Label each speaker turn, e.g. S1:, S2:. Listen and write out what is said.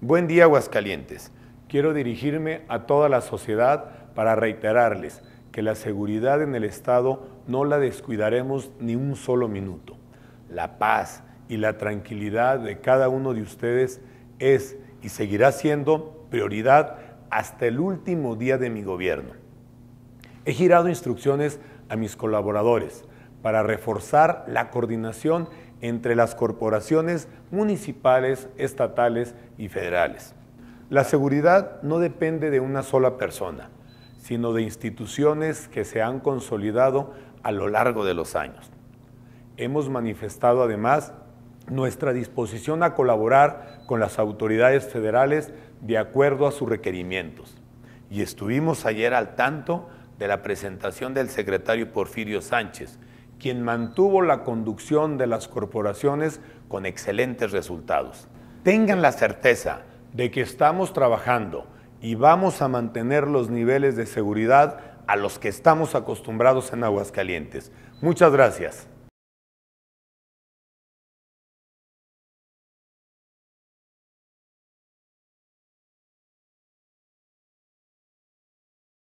S1: Buen día, Aguascalientes. Quiero dirigirme a toda la sociedad para reiterarles que la seguridad en el Estado no la descuidaremos ni un solo minuto. La paz y la tranquilidad de cada uno de ustedes es y seguirá siendo prioridad hasta el último día de mi gobierno. He girado instrucciones a mis colaboradores para reforzar la coordinación entre las corporaciones municipales, estatales y federales. La seguridad no depende de una sola persona, sino de instituciones que se han consolidado a lo largo de los años. Hemos manifestado además nuestra disposición a colaborar con las autoridades federales de acuerdo a sus requerimientos. Y estuvimos ayer al tanto de la presentación del secretario Porfirio Sánchez, quien mantuvo la conducción de las corporaciones con excelentes resultados. Tengan la certeza de que estamos trabajando y vamos a mantener los niveles de seguridad a los que estamos acostumbrados en Aguascalientes. Muchas gracias.